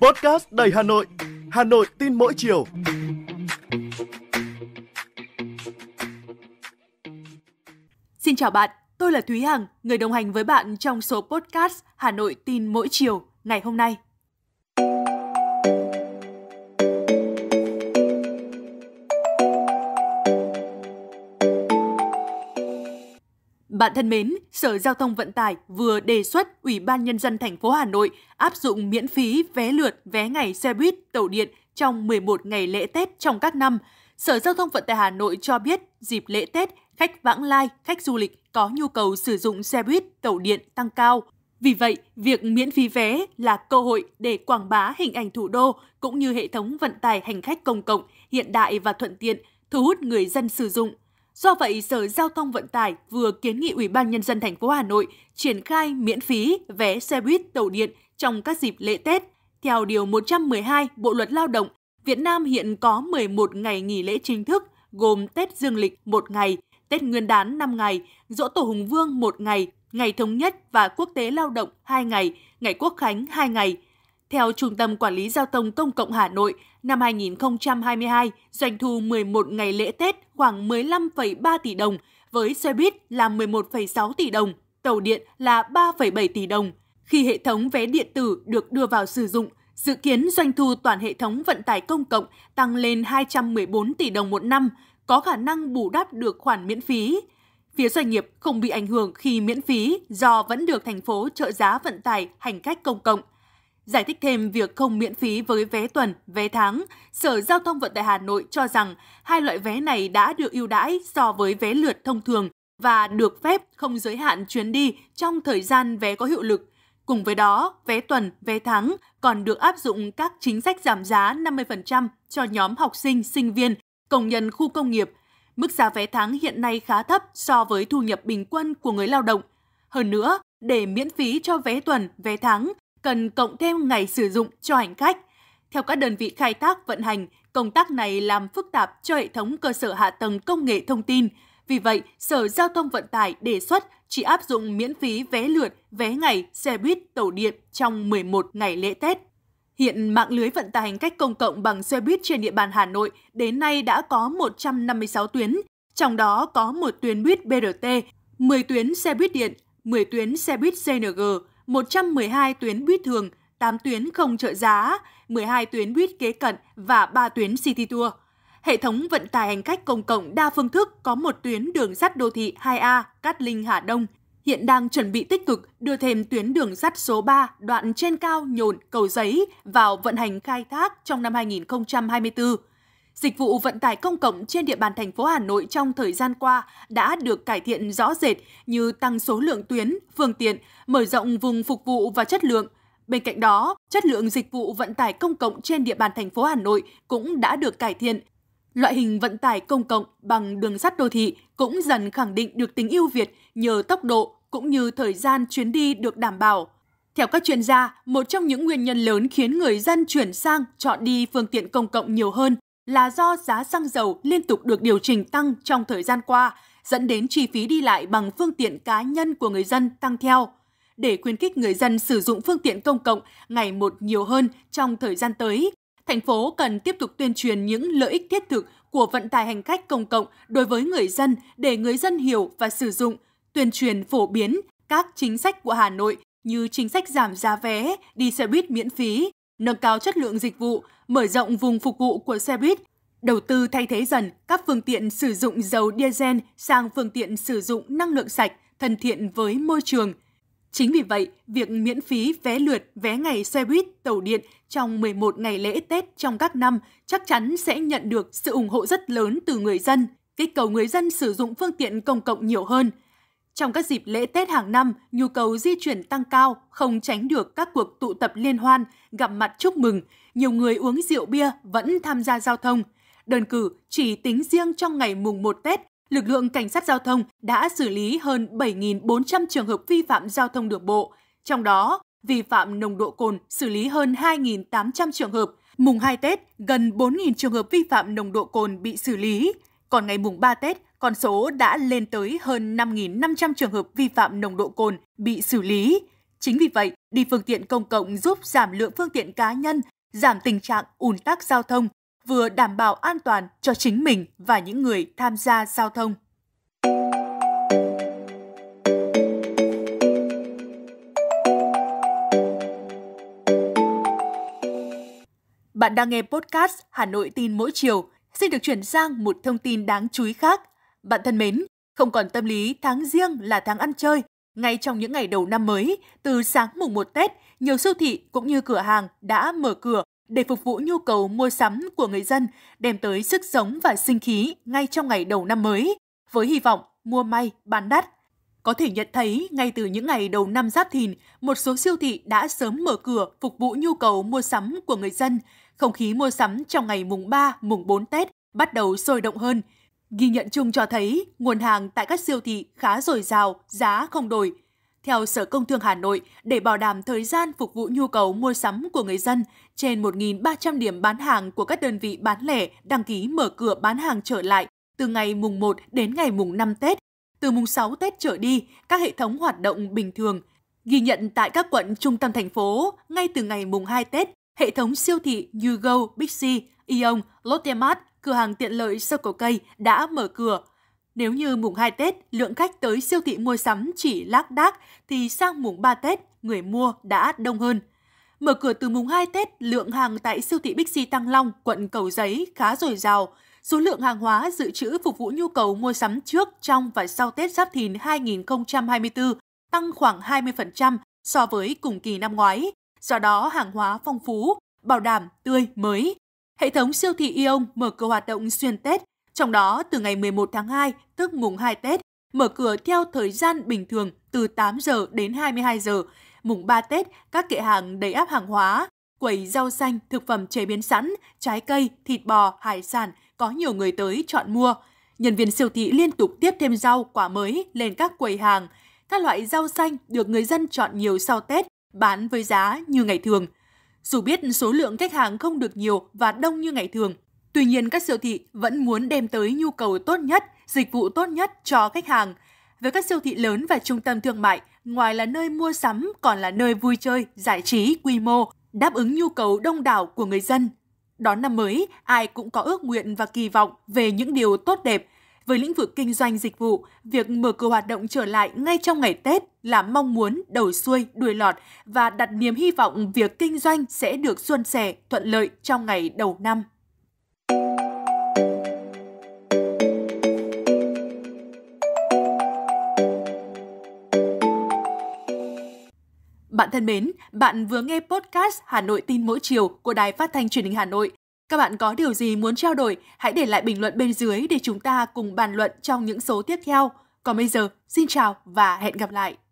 Podcast đầy Hà Nội, Hà Nội tin mỗi chiều. Xin chào bạn, tôi là Thúy Hằng, người đồng hành với bạn trong số podcast Hà Nội tin mỗi chiều ngày hôm nay. Bạn thân mến, Sở Giao thông Vận tải vừa đề xuất Ủy ban Nhân dân thành phố Hà Nội áp dụng miễn phí vé lượt vé ngày xe buýt, tàu điện trong 11 ngày lễ Tết trong các năm. Sở Giao thông Vận tải Hà Nội cho biết dịp lễ Tết, khách vãng lai, khách du lịch có nhu cầu sử dụng xe buýt, tàu điện tăng cao. Vì vậy, việc miễn phí vé là cơ hội để quảng bá hình ảnh thủ đô cũng như hệ thống vận tải hành khách công cộng hiện đại và thuận tiện, thu hút người dân sử dụng – Do vậy, Sở Giao thông Vận tải vừa kiến nghị Ủy ban Nhân dân thành phố Hà Nội triển khai miễn phí vé xe buýt tàu điện trong các dịp lễ Tết. Theo Điều 112 Bộ Luật Lao động, Việt Nam hiện có 11 ngày nghỉ lễ chính thức, gồm Tết Dương lịch 1 ngày, Tết Nguyên đán 5 ngày, Dỗ Tổ Hùng Vương 1 ngày, Ngày Thống nhất và Quốc tế Lao động 2 ngày, Ngày Quốc Khánh 2 ngày, theo Trung tâm Quản lý Giao thông Công cộng Hà Nội, năm 2022, doanh thu 11 ngày lễ Tết khoảng 15,3 tỷ đồng, với xe buýt là 11,6 tỷ đồng, tàu điện là 3,7 tỷ đồng. Khi hệ thống vé điện tử được đưa vào sử dụng, dự kiến doanh thu toàn hệ thống vận tải công cộng tăng lên 214 tỷ đồng một năm, có khả năng bù đắp được khoản miễn phí. Phía doanh nghiệp không bị ảnh hưởng khi miễn phí do vẫn được thành phố trợ giá vận tải hành khách công cộng – Giải thích thêm việc không miễn phí với vé tuần, vé tháng, Sở Giao thông Vận tải Hà Nội cho rằng hai loại vé này đã được ưu đãi so với vé lượt thông thường và được phép không giới hạn chuyến đi trong thời gian vé có hiệu lực. Cùng với đó, vé tuần, vé tháng còn được áp dụng các chính sách giảm giá 50% cho nhóm học sinh, sinh viên, công nhân khu công nghiệp. Mức giá vé tháng hiện nay khá thấp so với thu nhập bình quân của người lao động. Hơn nữa, để miễn phí cho vé tuần, vé tháng, cần cộng thêm ngày sử dụng cho hành khách. Theo các đơn vị khai thác vận hành, công tác này làm phức tạp cho hệ thống cơ sở hạ tầng công nghệ thông tin. Vì vậy, Sở Giao thông Vận tải đề xuất chỉ áp dụng miễn phí vé lượt, vé ngày, xe buýt, tàu điện trong 11 ngày lễ Tết. Hiện mạng lưới vận tải hành khách công cộng bằng xe buýt trên địa bàn Hà Nội đến nay đã có 156 tuyến, trong đó có một tuyến buýt BRT, 10 tuyến xe buýt điện, 10 tuyến xe buýt CNG, 112 tuyến buýt thường, 8 tuyến không trợ giá, 12 tuyến buýt kế cận và 3 tuyến city tour. Hệ thống vận tải hành khách công cộng đa phương thức có một tuyến đường sắt đô thị 2A Cát Linh Hà Đông hiện đang chuẩn bị tích cực đưa thêm tuyến đường sắt số 3 đoạn trên cao nhổn cầu giấy vào vận hành khai thác trong năm 2024. Dịch vụ vận tải công cộng trên địa bàn thành phố Hà Nội trong thời gian qua đã được cải thiện rõ rệt như tăng số lượng tuyến, phương tiện, mở rộng vùng phục vụ và chất lượng. Bên cạnh đó, chất lượng dịch vụ vận tải công cộng trên địa bàn thành phố Hà Nội cũng đã được cải thiện. Loại hình vận tải công cộng bằng đường sắt đô thị cũng dần khẳng định được tính ưu việt nhờ tốc độ cũng như thời gian chuyến đi được đảm bảo. Theo các chuyên gia, một trong những nguyên nhân lớn khiến người dân chuyển sang chọn đi phương tiện công cộng nhiều hơn là do giá xăng dầu liên tục được điều chỉnh tăng trong thời gian qua, dẫn đến chi phí đi lại bằng phương tiện cá nhân của người dân tăng theo. Để khuyến khích người dân sử dụng phương tiện công cộng ngày một nhiều hơn trong thời gian tới, thành phố cần tiếp tục tuyên truyền những lợi ích thiết thực của vận tải hành khách công cộng đối với người dân để người dân hiểu và sử dụng, tuyên truyền phổ biến các chính sách của Hà Nội như chính sách giảm giá vé, đi xe buýt miễn phí, nâng cao chất lượng dịch vụ, mở rộng vùng phục vụ của xe buýt, đầu tư thay thế dần các phương tiện sử dụng dầu diesel sang phương tiện sử dụng năng lượng sạch, thân thiện với môi trường. Chính vì vậy, việc miễn phí vé lượt, vé ngày xe buýt, tàu điện trong 11 ngày lễ Tết trong các năm chắc chắn sẽ nhận được sự ủng hộ rất lớn từ người dân, kích cầu người dân sử dụng phương tiện công cộng nhiều hơn – trong các dịp lễ Tết hàng năm, nhu cầu di chuyển tăng cao, không tránh được các cuộc tụ tập liên hoan, gặp mặt chúc mừng, nhiều người uống rượu bia vẫn tham gia giao thông. Đơn cử chỉ tính riêng trong ngày mùng 1 Tết, lực lượng cảnh sát giao thông đã xử lý hơn 7.400 trường hợp vi phạm giao thông đường bộ, trong đó vi phạm nồng độ cồn xử lý hơn 2.800 trường hợp, mùng 2 Tết gần 4.000 trường hợp vi phạm nồng độ cồn bị xử lý, còn ngày mùng 3 Tết, con số đã lên tới hơn 5.500 trường hợp vi phạm nồng độ cồn bị xử lý. Chính vì vậy, đi phương tiện công cộng giúp giảm lượng phương tiện cá nhân, giảm tình trạng ùn tắc giao thông, vừa đảm bảo an toàn cho chính mình và những người tham gia giao thông. Bạn đang nghe podcast Hà Nội tin mỗi chiều – Xin được chuyển sang một thông tin đáng chú ý khác. Bạn thân mến, không còn tâm lý tháng riêng là tháng ăn chơi. Ngay trong những ngày đầu năm mới, từ sáng mùng 1 Tết, nhiều siêu thị cũng như cửa hàng đã mở cửa để phục vụ nhu cầu mua sắm của người dân, đem tới sức sống và sinh khí ngay trong ngày đầu năm mới, với hy vọng mua may bán đắt. Có thể nhận thấy, ngay từ những ngày đầu năm Giáp Thìn, một số siêu thị đã sớm mở cửa phục vụ nhu cầu mua sắm của người dân. Không khí mua sắm trong ngày mùng 3, mùng 4 Tết bắt đầu sôi động hơn. Ghi nhận chung cho thấy, nguồn hàng tại các siêu thị khá dồi dào, giá không đổi. Theo Sở Công Thương Hà Nội, để bảo đảm thời gian phục vụ nhu cầu mua sắm của người dân, trên 1.300 điểm bán hàng của các đơn vị bán lẻ đăng ký mở cửa bán hàng trở lại từ ngày mùng 1 đến ngày mùng 5 Tết từ mùng 6 Tết trở đi, các hệ thống hoạt động bình thường. Ghi nhận tại các quận trung tâm thành phố, ngay từ ngày mùng 2 Tết, hệ thống siêu thị như Go, Big C, Ion, Lotte Mart, cửa hàng tiện lợi Circle K đã mở cửa. Nếu như mùng 2 Tết, lượng khách tới siêu thị mua sắm chỉ lác đác, thì sang mùng 3 Tết, người mua đã đông hơn. Mở cửa từ mùng 2 Tết, lượng hàng tại siêu thị Bixi Tăng Long, quận Cầu Giấy khá dồi dào, số lượng hàng hóa dự trữ phục vụ nhu cầu mua sắm trước, trong và sau Tết Giáp Thìn 2024 tăng khoảng 20% so với cùng kỳ năm ngoái. Do đó, hàng hóa phong phú, bảo đảm tươi mới. Hệ thống siêu thị Ion mở cửa hoạt động xuyên Tết, trong đó từ ngày 11 tháng 2, tức mùng 2 Tết, mở cửa theo thời gian bình thường từ 8 giờ đến 22 giờ. Mùng 3 Tết, các kệ hàng đầy áp hàng hóa, quầy rau xanh, thực phẩm chế biến sẵn, trái cây, thịt bò, hải sản – có nhiều người tới chọn mua. Nhân viên siêu thị liên tục tiếp thêm rau, quả mới lên các quầy hàng. Các loại rau xanh được người dân chọn nhiều sau Tết, bán với giá như ngày thường. Dù biết số lượng khách hàng không được nhiều và đông như ngày thường, tuy nhiên các siêu thị vẫn muốn đem tới nhu cầu tốt nhất, dịch vụ tốt nhất cho khách hàng. Với các siêu thị lớn và trung tâm thương mại, ngoài là nơi mua sắm còn là nơi vui chơi, giải trí quy mô, đáp ứng nhu cầu đông đảo của người dân Đón năm mới, ai cũng có ước nguyện và kỳ vọng về những điều tốt đẹp. Với lĩnh vực kinh doanh dịch vụ, việc mở cửa hoạt động trở lại ngay trong ngày Tết là mong muốn đầu xuôi đuôi lọt và đặt niềm hy vọng việc kinh doanh sẽ được xuân sẻ, thuận lợi trong ngày đầu năm. bạn thân mến, bạn vừa nghe podcast Hà Nội tin mỗi chiều của Đài Phát thanh Truyền hình Hà Nội. Các bạn có điều gì muốn trao đổi, hãy để lại bình luận bên dưới để chúng ta cùng bàn luận trong những số tiếp theo. Còn bây giờ, xin chào và hẹn gặp lại.